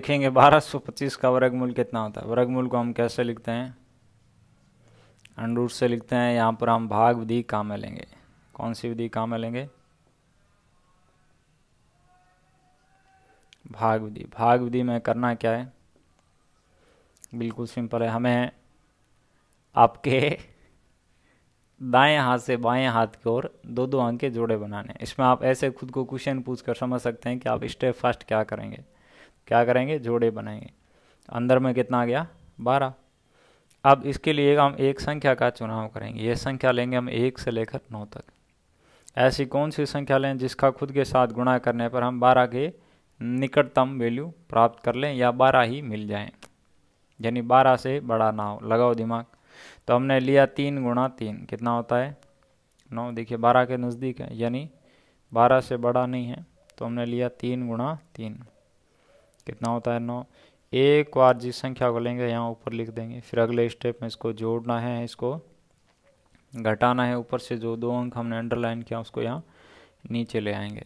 सौ 1225 का वर्गमूल कितना होता है वर्गमूल को हम कैसे लिखते हैं अंडरूट से लिखते हैं यहाँ पर हम भाग विधि काम में लेंगे कौन सी विधि काम में लेंगे भाग विधि भाग विधि में करना क्या है बिल्कुल सिंपल है हमें आपके दाएं हाथ से बाएं हाथ की ओर दो दो अंक के जोड़े बनाने इसमें आप ऐसे खुद को क्वेश्चन पूछ कर समझ सकते हैं कि आप स्टेप फर्स्ट क्या करेंगे क्या करेंगे जोड़े बनाएंगे अंदर में कितना आ गया बारह अब इसके लिए हम एक संख्या का चुनाव करेंगे ये संख्या लेंगे हम एक से लेकर नौ तक ऐसी कौन सी संख्या लें जिसका खुद के साथ गुणा करने पर हम बारह के निकटतम वैल्यू प्राप्त कर लें या बारह ही मिल जाएं यानी बारह से बड़ा ना हो लगाओ दिमाग तो हमने लिया तीन गुणा तीन कितना होता है नौ देखिए बारह के नज़दीक है यानी बारह से बड़ा नहीं है तो हमने लिया तीन गुणा तीन कितना होता है नौ एक बार जिस संख्या को लेंगे यहाँ ऊपर लिख देंगे फिर अगले स्टेप में इसको जोड़ना है इसको घटाना है ऊपर से जो दो अंक हमने अंडरलाइन किया उसको यहाँ नीचे ले आएंगे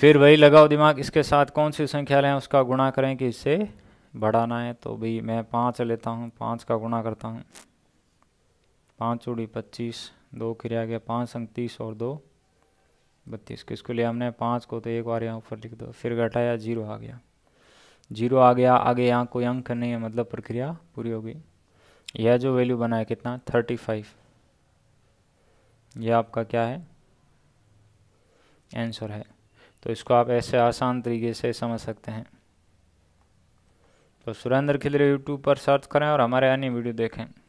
फिर वही लगाओ दिमाग इसके साथ कौन सी संख्या लें उसका गुणा करें कि इससे बढ़ाना है तो भाई मैं पाँच लेता हूँ पाँच का गुणा करता हूँ पाँच उड़ी पच्चीस दो क्रिया गया पाँच अंक तीस और दो बत्तीस को इसको लिया हमने पाँच को तो एक बार यहाँ ऊपर लिख दो फिर घटाया जीरो आ गया जीरो आ गया आगे यहाँ कोई अंक नहीं है मतलब प्रक्रिया पूरी हो गई यह जो वैल्यू बना है कितना थर्टी फाइव यह आपका क्या है आंसर है तो इसको आप ऐसे आसान तरीके से समझ सकते हैं तो सुरेंद्र खिलरे यूट्यूब पर सर्च करें और हमारे अन्य वीडियो देखें